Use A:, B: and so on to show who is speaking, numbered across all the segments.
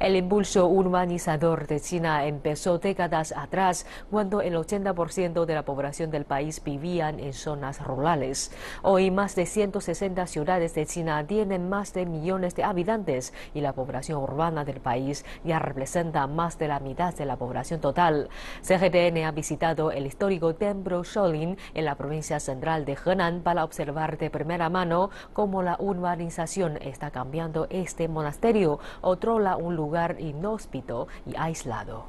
A: El impulso urbanizador de China empezó décadas atrás, cuando el 80% de la población del país vivían en zonas rurales. Hoy más de 160 ciudades de China tienen más de millones de habitantes y la población urbana del país ya representa más de la mitad de la población total. CGTN ha visitado el histórico templo Shaolin en la provincia central de Henan para observar de primera mano cómo la urbanización está cambiando este monasterio, otro un lugar lugar inhóspito y aislado.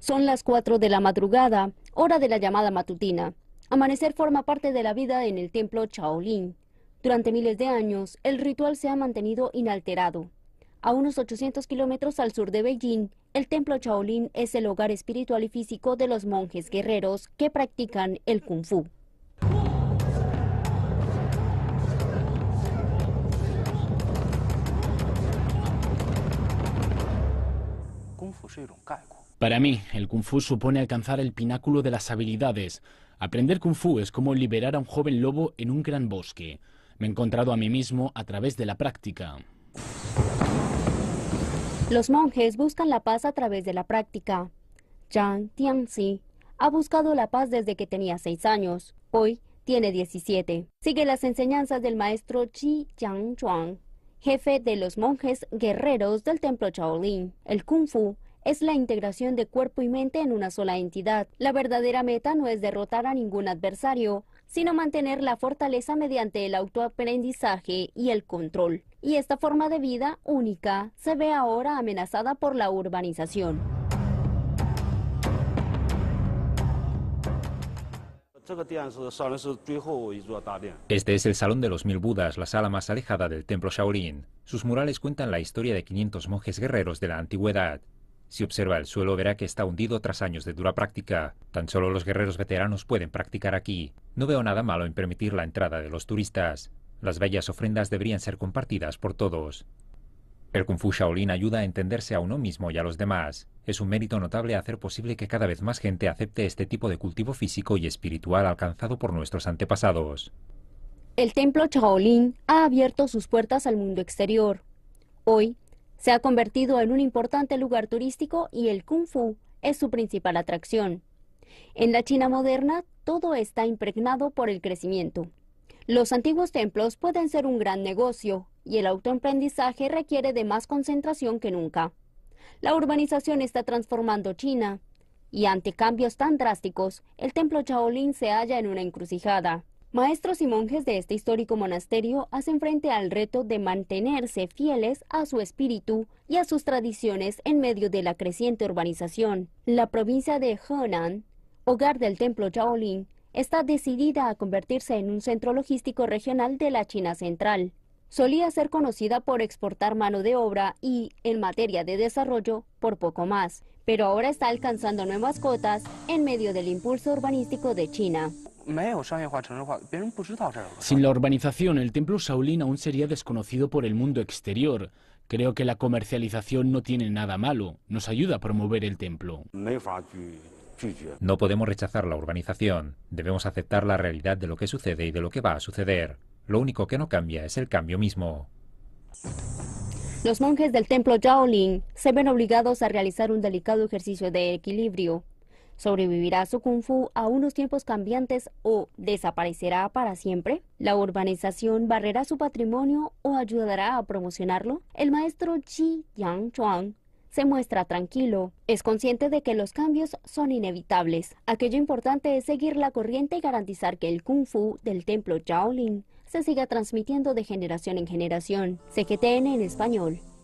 B: Son las 4 de la madrugada, hora de la llamada matutina. Amanecer forma parte de la vida en el templo Shaolin. Durante miles de años, el ritual se ha mantenido inalterado. A unos 800 kilómetros al sur de Beijing, el templo Shaolin es el hogar espiritual y físico de los monjes guerreros que practican el kung fu.
C: Para mí, el Kung Fu supone alcanzar el pináculo de las habilidades. Aprender Kung Fu es como liberar a un joven lobo en un gran bosque. Me he encontrado a mí mismo a través de la práctica.
B: Los monjes buscan la paz a través de la práctica. Zhang Tianxi ha buscado la paz desde que tenía seis años. Hoy tiene 17. Sigue las enseñanzas del maestro Chi Yang Zhuang, jefe de los monjes guerreros del templo Shaolin. El Kung Fu es la integración de cuerpo y mente en una sola entidad. La verdadera meta no es derrotar a ningún adversario, sino mantener la fortaleza mediante el autoaprendizaje y el control. Y esta forma de vida única se ve ahora amenazada por la urbanización.
C: Este es el Salón de los Mil Budas, la sala más alejada del templo Shaolin. Sus murales cuentan la historia de 500 monjes guerreros de la antigüedad. Si observa el suelo verá que está hundido tras años de dura práctica. Tan solo los guerreros veteranos pueden practicar aquí. No veo nada malo en permitir la entrada de los turistas. Las bellas ofrendas deberían ser compartidas por todos. El Kung Fu Shaolin ayuda a entenderse a uno mismo y a los demás. Es un mérito notable hacer posible que cada vez más gente acepte este tipo de cultivo físico y espiritual alcanzado por nuestros antepasados.
B: El templo Shaolin ha abierto sus puertas al mundo exterior. Hoy, se ha convertido en un importante lugar turístico y el kung fu es su principal atracción. En la China moderna, todo está impregnado por el crecimiento. Los antiguos templos pueden ser un gran negocio y el autoemprendizaje requiere de más concentración que nunca. La urbanización está transformando China y ante cambios tan drásticos, el templo Shaolin se halla en una encrucijada. Maestros y monjes de este histórico monasterio hacen frente al reto de mantenerse fieles a su espíritu y a sus tradiciones en medio de la creciente urbanización. La provincia de Henan, hogar del templo Shaolin, está decidida a convertirse en un centro logístico regional de la China central. Solía ser conocida por exportar mano de obra y, en materia de desarrollo, por poco más, pero ahora está alcanzando nuevas cotas en medio del impulso urbanístico de China.
C: Sin la urbanización, el templo Shaolin aún sería desconocido por el mundo exterior. Creo que la comercialización no tiene nada malo, nos ayuda a promover el templo. No podemos rechazar la urbanización, debemos aceptar la realidad de lo que sucede y de lo que va a suceder. Lo único que no cambia es el cambio mismo.
B: Los monjes del templo Shaolin se ven obligados a realizar un delicado ejercicio de equilibrio ¿Sobrevivirá su kung fu a unos tiempos cambiantes o desaparecerá para siempre? ¿La urbanización barrerá su patrimonio o ayudará a promocionarlo? El maestro Chi Yang Chuang se muestra tranquilo. Es consciente de que los cambios son inevitables. Aquello importante es seguir la corriente y garantizar que el kung fu del templo Shaolin se siga transmitiendo de generación en generación. CGTN en español.